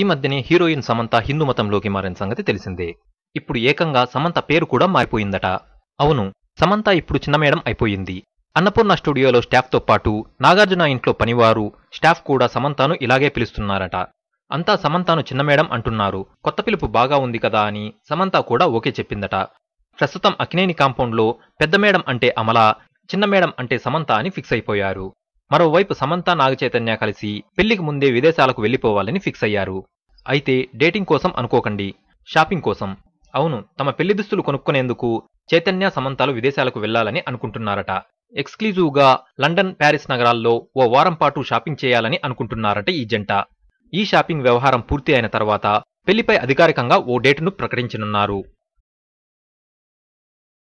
ఈ మధ్యనే హీరోయిన్ సమంత హిందూ మతంలోకి మారిన సంగతి తెలిసిందే ఇప్పుడు ఏకంగా సమంత పేరు కూడా మారిపోయిందట అవును సమంత ఇప్పుడు చిన్న మేడం అయిపోయింది అన్నపూర్ణ స్టూడియోలో స్టాఫ్తో పాటు నాగార్జున ఇంట్లో పనివారు స్టాఫ్ కూడా సమంతను ఇలాగే పిలుస్తున్నారట అంతా సమంతను చిన్న మేడం అంటున్నారు కొత్త పిలుపు బాగా ఉంది కదా అని సమంత కూడా ఓకే చెప్పిందట ప్రస్తుతం అకినేని కాంపౌండ్లో పెద్ద మేడం అంటే అమల చిన్న మేడం అంటే సమంత అని ఫిక్స్ అయిపోయారు మరోవైపు సమంత నాగచైతన్య కలిసి పెళ్లికి ముందే విదేశాలకు వెళ్లిపోవాలని ఫిక్స్ అయ్యారు అయితే డేటింగ్ కోసం అనుకోకండి షాపింగ్ కోసం అవును తమ పెళ్లి దుస్తులు కొనుక్కునేందుకు చైతన్య సమంతాలు విదేశాలకు వెళ్లాలని అనుకుంటున్నారట ఎక్స్క్లూజివ్గా లండన్ ప్యారిస్ నగరాల్లో ఓ వారం పాటు షాపింగ్ చేయాలని అనుకుంటున్నారట ఈ జంట ఈ షాపింగ్ వ్యవహారం పూర్తి అయిన తర్వాత పెళ్లిపై అధికారికంగా ఓ డేటును ప్రకటించనున్నారు